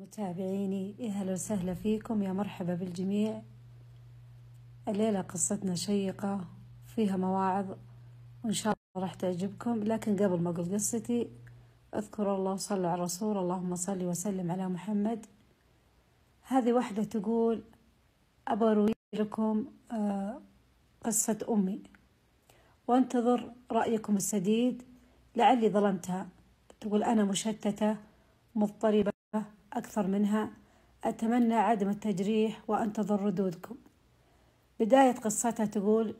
متابعيني يا هلا وسهلا فيكم يا مرحبا بالجميع الليلة قصتنا شيقة فيها مواعظ وإن شاء الله راح تعجبكم لكن قبل ما أقول قصتي اذكروا الله وصلوا على الرسول اللهم صل وسلم على محمد هذه واحدة تقول أبى أروي لكم آه، قصة أمي وانتظر رأيكم السديد لعلي ظلمتها تقول أنا مشتتة مضطربة أكثر منها أتمنى عدم التجريح وأنتظر ردودكم بداية قصتها تقول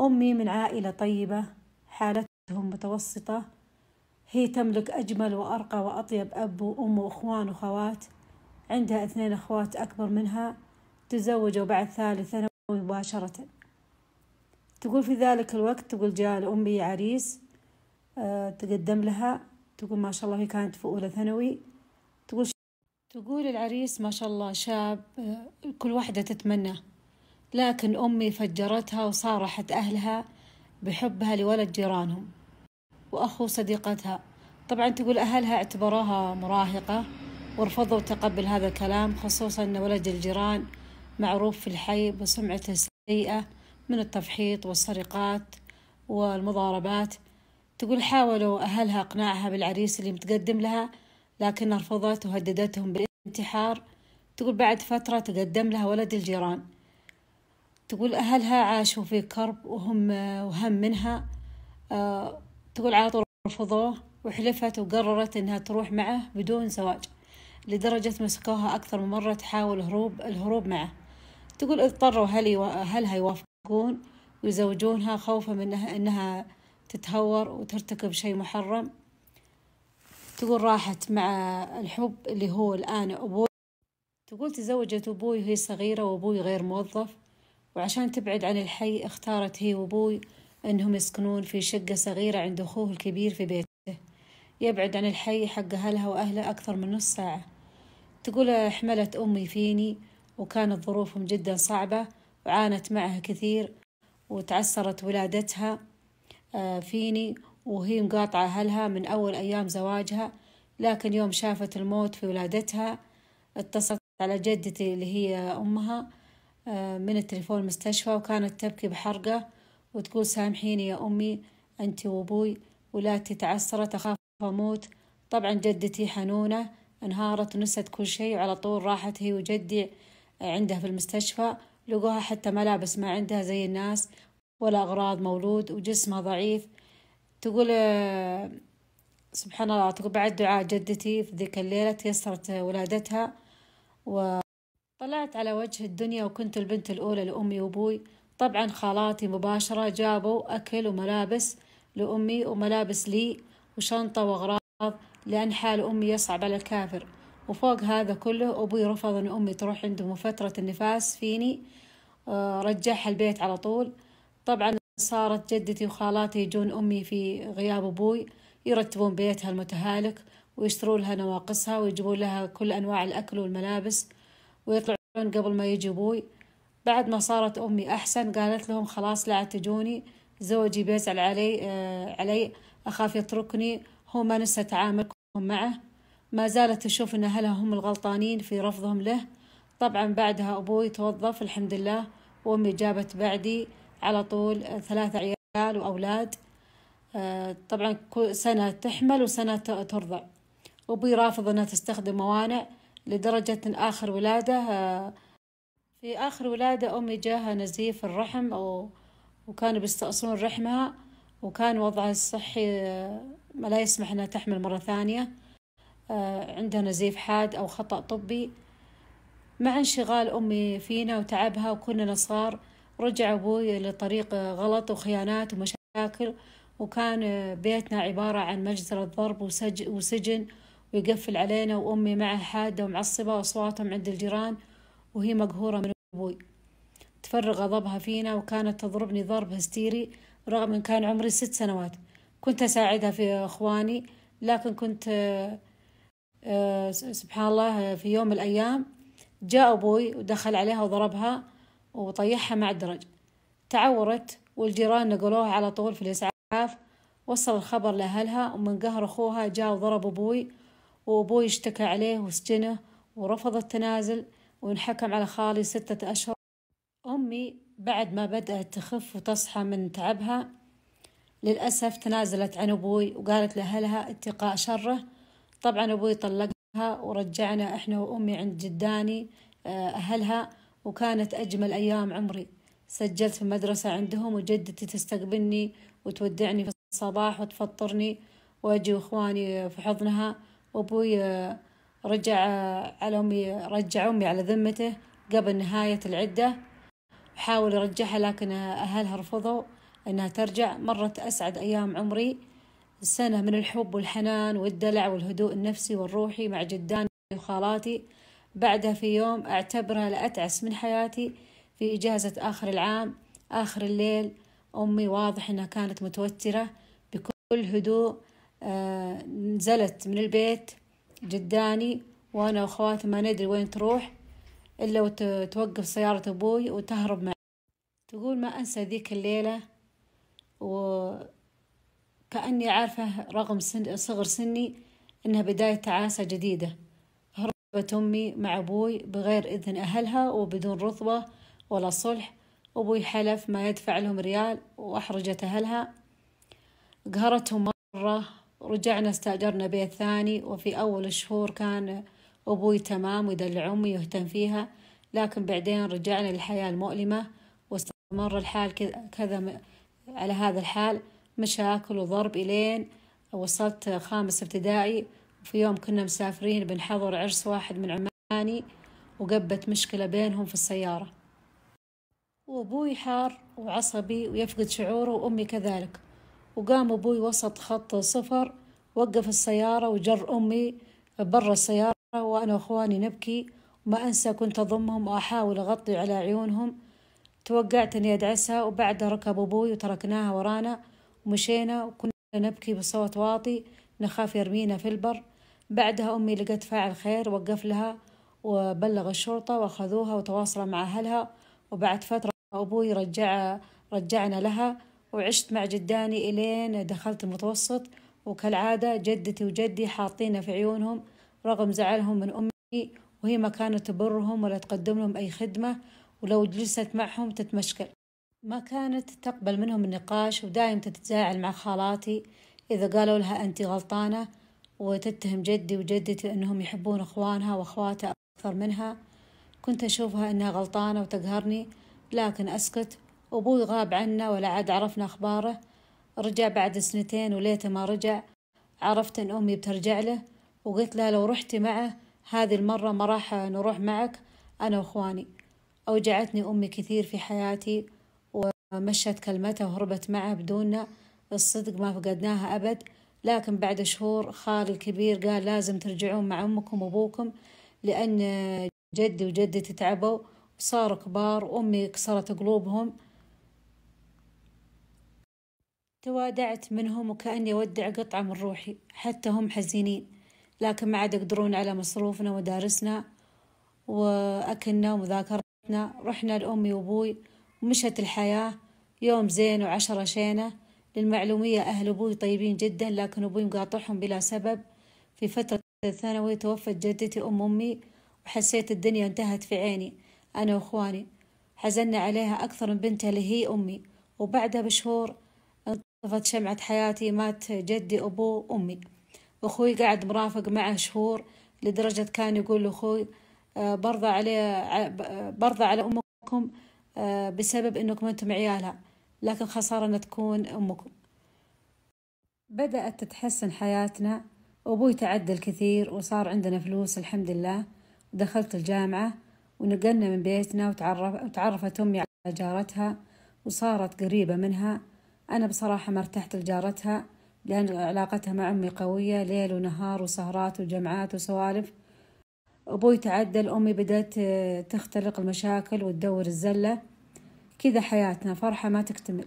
أمي من عائلة طيبة حالتهم متوسطة هي تملك أجمل وأرقى وأطيب أب وأم وأخوان وخوات عندها اثنين أخوات أكبر منها تزوجوا بعد ثالث ثانوي مباشرة تقول في ذلك الوقت تقول جاء لأمي عريس آه، تقدم لها تقول ما شاء الله هي كانت في أولى ثانوي تقول العريس ما شاء الله شاب آه، كل واحدة تتمنى لكن أمي فجرتها وصارحت أهلها بحبها لولد جيرانهم وأخو صديقتها طبعا تقول أهلها اعتبروها مراهقة ورفضوا تقبل هذا الكلام خصوصا أن ولد الجيران معروف في الحي بسمعته سيئة من التفحيط والسرقات والمضاربات تقول حاولوا أهلها إقناعها بالعريس اللي متقدم لها لكن رفضت وهددتهم بالإثم الانتحار تقول بعد فترة تقدم لها ولد الجيران تقول أهلها عاشوا في كرب وهم وهم منها آه، تقول على طول رفضوه وحلفت وقررت إنها تروح معه بدون زواج لدرجة مسكوها أكثر من مرة تحاول هروب الهروب معه تقول اضطروا أهلي وأهلها يوافقون ويزوجونها خوفا من إنها تتهور وترتكب شيء محرم تقول راحت مع الحب اللي هو الآن أبوي تقول تزوجت أبوي وهي صغيرة وأبوي غير موظف وعشان تبعد عن الحي اختارت هي وأبوي أنهم يسكنون في شقة صغيرة عند أخوه الكبير في بيته يبعد عن الحي حق أهلها وأهله أكثر من نص ساعة تقول حملت أمي فيني وكانت ظروفهم جدا صعبة وعانت معها كثير وتعسرت ولادتها آه، فيني وهي مقاطعة أهلها من أول أيام زواجها لكن يوم شافت الموت في ولادتها اتصلت على جدتي اللي هي أمها آه، من التليفون المستشفى وكانت تبكي بحرقة وتقول سامحيني يا أمي أنت وأبوي ولادتي تعسرت أخاف أموت طبعا جدتي حنونة انهارت ونست كل شيء وعلى طول راحت هي وجدي آه، عندها في المستشفى لقوها حتى ملابس ما عندها زي الناس ولا أغراض مولود وجسمها ضعيف تقول آه، سبحان الله تقول بعد دعاء جدتي في ذيك الليلة تيسرت ولادتها وطلعت على وجه الدنيا وكنت البنت الأولى لأمي وأبوي طبعا خالاتي مباشرة جابوا أكل وملابس لأمي وملابس لي وشنطة وأغراض لأن حال أمي يصعب على الكافر وفوق هذا كله أبوي رفض أن أمي تروح عندهم فترة النفاس فيني آه، رجعها البيت على طول طبعا صارت جدتي وخالاتي يجون أمي في غياب أبوي يرتبون بيتها المتهالك ويشترون لها نواقصها ويجيبون لها كل أنواع الأكل والملابس ويطلعون قبل ما يجي أبوي بعد ما صارت أمي أحسن قالت لهم خلاص لا تجوني زوجي بيزعل علي آه علي أخاف يتركني هو ما نسى تعاملكم معه ما زالت تشوف أن أهلها هم الغلطانين في رفضهم له طبعا بعدها أبوي توظف الحمد لله وأمي جابت بعدي على طول آه، ثلاثة عيال وأولاد آه، طبعا سنة تحمل وسنة ترضع أبوي رافض أنها تستخدم موانع لدرجة إن آخر ولادة آه، في آخر ولادة أمي جاها نزيف الرحم وكانوا بيستأصلون رحمها وكان وضعها الصحي ما لا يسمح أنها تحمل مرة ثانية عندها نزيف حاد أو خطأ طبي مع انشغال أمي فينا وتعبها وكنا صغار رجع أبوي لطريق غلط وخيانات ومشاكل وكان بيتنا عبارة عن مجزرة ضرب وسجن ويقفل علينا وأمي معه حادة ومعصبة وأصواتهم عند الجيران وهي مقهورة من أبوي تفرغ غضبها فينا وكانت تضربني ضرب هستيري رغم أن كان عمري ست سنوات كنت أساعدها في إخواني لكن كنت آه، سبحان الله في يوم من الأيام جاء أبوي ودخل عليها وضربها وطيحها مع الدرج تعورت والجيران نقلوها على طول في الإسعاف وصل الخبر لأهلها ومن قهر أخوها جاء وضرب أبوي وأبوي اشتكى عليه وسجنه ورفض التنازل وانحكم على خالي ستة أشهر أمي بعد ما بدأت تخف وتصحى من تعبها للأسف تنازلت عن أبوي وقالت لأهلها اتقاء شره طبعا أبوي طلقها ورجعنا إحنا وأمي عند جداني آه، أهلها وكانت أجمل أيام عمري سجلت في مدرسة عندهم وجدتي تستقبلني وتودعني في الصباح وتفطرني وأجي وإخواني في حضنها وأبوي آه، رجع على أمي رجع أمي على ذمته قبل نهاية العدة حاول يرجعها لكن أهلها رفضوا أنها ترجع مرت أسعد أيام عمري سنة من الحب والحنان والدلع والهدوء النفسي والروحي مع جداني وخالاتي بعدها في يوم أعتبرها لأتعس من حياتي في إجازة آخر العام آخر الليل أمي واضح أنها كانت متوترة بكل هدوء آه نزلت من البيت جداني وأنا وأخواتي ما ندري وين تروح إلا وتوقف سيارة أبوي وتهرب معي تقول ما أنسى ذيك الليلة وكأني عارفة رغم سن صغر سني إنها بداية تعاسة جديدة جابت أمي مع أبوي بغير إذن أهلها وبدون رطبة ولا صلح أبوي حلف ما يدفع لهم ريال وأحرجت أهلها قهرتهم مرة رجعنا استأجرنا بيت ثاني وفي أول الشهور كان أبوي تمام ويدلع أمي ويهتم فيها لكن بعدين رجعنا للحياة المؤلمة واستمر الحال كذا على هذا الحال مشاكل وضرب إلين وصلت خامس ابتدائي في يوم كنا مسافرين بنحضر عرس واحد من عماني وقبت مشكلة بينهم في السيارة وأبوي حار وعصبي ويفقد شعوره وأمي كذلك وقام أبوي وسط خط صفر وقف السيارة وجر أمي برا السيارة وأنا وأخواني نبكي وما أنسى كنت أضمهم وأحاول أغطي على عيونهم توقعت إني أدعسها وبعدها ركب أبوي وتركناها ورانا ومشينا وكنا نبكي بصوت واطي نخاف يرمينا في البر بعدها أمي لقت فاعل خير وقف لها وبلغ الشرطة وأخذوها وتواصلوا مع أهلها وبعد فترة أبوي رجع رجعنا لها وعشت مع جداني إلين دخلت المتوسط وكالعادة جدتي وجدي حاطين في عيونهم رغم زعلهم من أمي وهي ما كانت تبرهم ولا تقدم لهم أي خدمة ولو جلست معهم تتمشكل ما كانت تقبل منهم النقاش ودايم تتزاعل مع خالاتي إذا قالوا لها أنت غلطانة وتتهم جدي وجدتي أنهم يحبون أخوانها وأخواتها أكثر منها كنت أشوفها أنها غلطانة وتقهرني لكن أسكت أبوي غاب عنا ولا عاد عرفنا أخباره رجع بعد سنتين وليته ما رجع عرفت أن أمي بترجع له وقلت لها لو رحتي معه هذه المرة ما راح نروح معك أنا وإخواني أوجعتني أمي كثير في حياتي ومشت كلمتها وهربت معه بدوننا الصدق ما فقدناها أبد لكن بعد شهور خالي الكبير قال لازم ترجعون مع أمكم وأبوكم لأن جدي وجدتي تعبوا وصاروا كبار وأمي كسرت قلوبهم توادعت منهم وكأني أودع قطعة من روحي حتى هم حزينين لكن ما عاد يقدرون على مصروفنا ودارسنا وأكلنا ومذاكرتنا رحنا لأمي وأبوي ومشت الحياة يوم زين وعشرة شينه للمعلومية أهل أبوي طيبين جدا لكن أبوي مقاطعهم بلا سبب في فترة الثانوي توفت جدتي أم أمي وحسيت الدنيا انتهت في عيني أنا وإخواني حزنا عليها أكثر من بنتها اللي هي أمي وبعدها بشهور انطفت شمعة حياتي مات جدي أبوه أمي أخوي قعد مرافق معه شهور لدرجة كان يقول لأخوي آه، برضى عليه آه، برضى على أمكم آه، بسبب أنكم أنتم عيالها لكن خسارة أن تكون أمكم بدأت تتحسن حياتنا وأبوي تعدل كثير وصار عندنا فلوس الحمد لله ودخلت الجامعة ونقلنا من بيتنا وتعرف وتعرفت أمي على جارتها وصارت قريبة منها أنا بصراحة ما ارتحت لجارتها لأن علاقتها مع أمي قوية ليل ونهار وسهرات وجمعات وسوالف أبوي تعدل أمي بدأت تختلق المشاكل وتدور الزلة كذا حياتنا فرحة ما تكتمل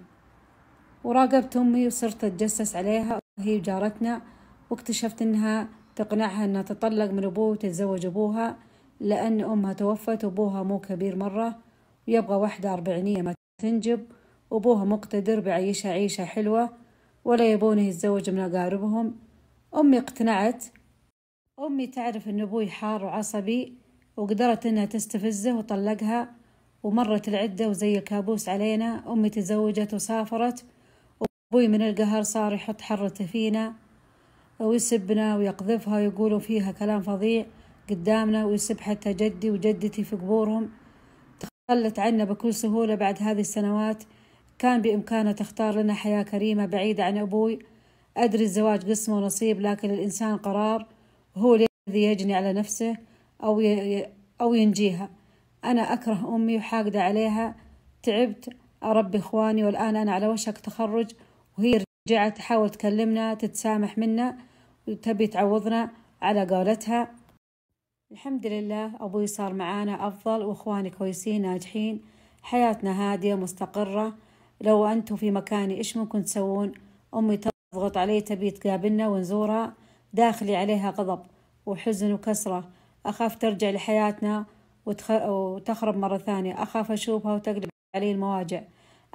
وراقبت أمي وصرت أتجسس عليها وهي جارتنا واكتشفت أنها تقنعها أنها تطلق من أبوه وتتزوج أبوها لأن أمها توفت وأبوها مو كبير مرة ويبغى واحدة أربعينية ما تنجب وأبوها مقتدر بعيشها عيشة حلوة ولا يبونه يتزوج من أقاربهم أمي اقتنعت أمي تعرف أن أبوي حار وعصبي وقدرت أنها تستفزه وطلقها ومرت العدة وزي الكابوس علينا أمي تزوجت وسافرت وأبوي من القهر صار يحط حرته فينا ويسبنا ويقذفها ويقولوا فيها كلام فظيع قدامنا ويسب حتى جدي وجدتي في قبورهم تخلت عنا بكل سهولة بعد هذه السنوات كان بإمكانه تختار لنا حياة كريمة بعيدة عن أبوي أدري الزواج قسمه ونصيب لكن الإنسان قرار هو الذي يجني على نفسه أو أو ينجيها أنا أكره أمي وحاقدة عليها تعبت أربي إخواني والآن أنا على وشك تخرج وهي رجعت تحاول تكلمنا تتسامح منا وتبي تعوضنا على قولتها الحمد لله أبوي صار معانا أفضل وإخواني كويسين ناجحين حياتنا هادية مستقرة لو أنتم في مكاني إيش ممكن تسوون أمي تضغط علي تبي تقابلنا ونزورها داخلي عليها غضب وحزن وكسرة أخاف ترجع لحياتنا وتخرب مرة ثانية أخاف أشوفها وتقلب علي المواجع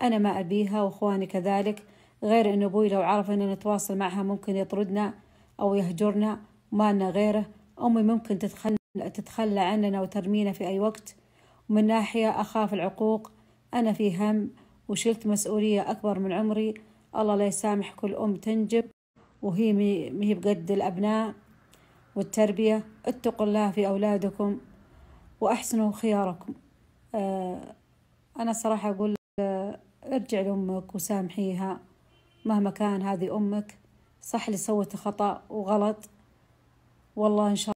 أنا ما أبيها وإخواني كذلك غير أن أبوي لو عرف أننا نتواصل معها ممكن يطردنا أو يهجرنا ما لنا غيره أمي ممكن تتخلى, تتخلى عننا وترمينا في أي وقت ومن ناحية أخاف العقوق أنا في هم وشلت مسؤولية أكبر من عمري الله لا يسامح كل أم تنجب وهي مهي بقد الأبناء والتربية اتقوا الله في أولادكم وأحسنوا خياركم آه، أنا صراحة أقول آه، ارجع لأمك وسامحيها مهما كان هذه أمك صح اللي سوته خطأ وغلط والله إن شاء